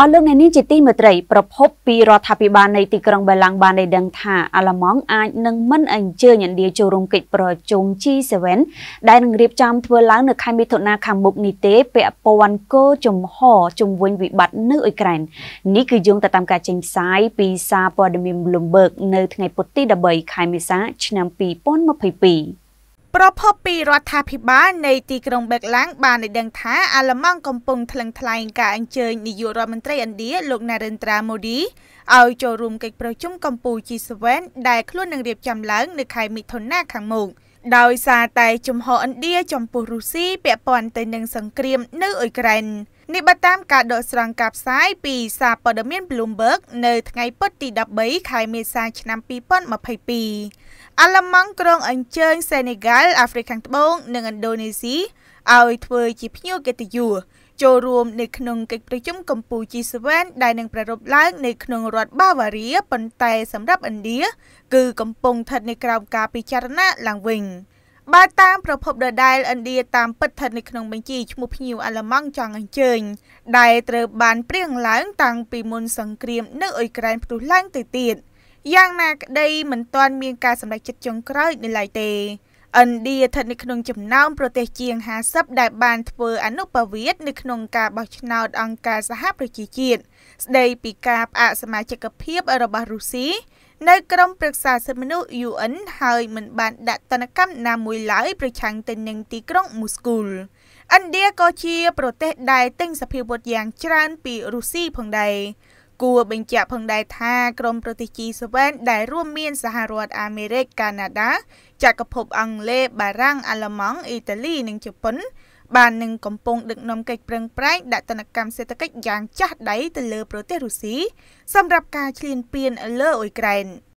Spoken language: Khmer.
អស់លោកអ្នកនាងជាទីមេត្រីប្រភពពីរដ្ឋាភិបាលនៃទីក្រុងបេឡាំងបានដឹងថាអាឡម៉ង់អាចនឹងមិនអញ្ជើញឥណ្ឌាចូលរួមកិច្ចប្រជុំ G7 ដែលនឹងរៀបចំធ្វើឡើងនៅខែមិថុនាខាងមុខនេះទេពាក់ព័ន្ធគោជំហរជំវិញវិបត្តិនៅអ៊ុយក្រែននេះគឺយោងទៅតាមការចេញផ្សាយពីសារព័ត៌មាន Bloomberg នៅថ្ងៃពុធទី13ខែមេសាឆ្នាំ2022ប្រពន្ធពីរដ្ឋាភិបាលនៃទីក្រុងបេកឡាំងបានឲ្យដឹងថាអាល្លឺម៉ង់កំពុងថ្លឹងថ្លែងការអញ្ជើញនាយករដ្ឋមន្ត្រីឥណ្ឌាលោក Narendra Modi ឲ្យចូលរួមកិច្ចប្រជុំកម្ពុជា G7 ដែលខ្លួននឹងរៀបចំឡើងនៅខែមិថុនាខាងមុខដោយសារតែជំហរឥណ្ឌាចំពោះរុស្ស៊ីពាក់ព័ន្ធទៅនឹងសង្គ្រាមនៅអ៊ុយក្រែននេះបើតាមការដកស្រង់ការផ្សាយពីសារព័ត៌មាន Bloomberg នៅថ្ងៃពុធទី13ខែមេសាឆ្នាំ2022អាល្លឺម៉ង់ក្រុងអញ្ជើញ សេនីហ្គាល់អាហ្វ្រិកខាងត្បូងនិងឥណ្ឌូនេស៊ីឲ្យធ្វើជាភ្ញៀវកិត្តិយសចូលរួមនៅក្នុងកិច្ចប្រជុំកម្ពុជា G7 ដែលនឹងប្រារព្ធឡើងនៅក្នុងរដ្ឋបាវ៉ារីប៉ុន្តែសម្រាប់ឥណ្ឌាគឺកំពុងស្ថិតនៅក្រោមការពិចារណាឡើងវិញបើតាមប្រភពដដែលឥណ្ឌាតាមពិតស្ថិតនៅក្នុង បញ្ជីឈ្មោះភ្ញៀវអាល្លឺម៉ង់ចង់អញ្ជើញដែលត្រូវបានព្រៀងឡើងតាំងពីមុនសង្គ្រាម នៅអ៊ុយក្រែនផ្ទុះឡើងទៅទៀត។យ៉ាងណាក្តីមិនទាន់មានការសម្រេចចិត្តចុងក្រោយនៅឡើយទេឥណ្ឌាស្ថិតនៅក្នុងចំណោមប្រទេសជាង50ដែលបានធ្វើអនុប្រវត្តិនៅក្នុងការបោះឆ្នោតអង្គការសហប្រជាជាតិស្ដីពីការផ្អាកសមាជិកភាពរបស់រុស្ស៊ីនៅក្រុមប្រឹក្សាសិទ្ធិមនុស្ស UN ហើយមិនបានដាក់ទណ្ឌកម្មណាមួយឡើយប្រឆាំងទៅនឹងទីក្រុងមូស្គូលឥណ្ឌាក៏ជាប្រទេសដែលទិញសភាវុធយ៉ាងច្រើនពីរុស្ស៊ីផងដែរគួរបញ្ជាក់ផងដែរថាក្រុមប្រទេស G7 ដែលរួមមានសហរដ្ឋអាមេរិកកាណាដាចក្រភពអង់គ្លេសបារាំងអាល្លឺម៉ង់អ៊ីតាលីនិងជប៉ុនបាននឹងកំពុងដឹកនាំកិច្ចប្រឹងប្រែងដាក់ទណ្ឌកម្មសេដ្ឋកិច្ចយ៉ាងចាស់ដៃទៅលើប្រទេសរុស្ស៊ីសម្រាប់ការឈ្លានពានលើអ៊ុយក្រែន។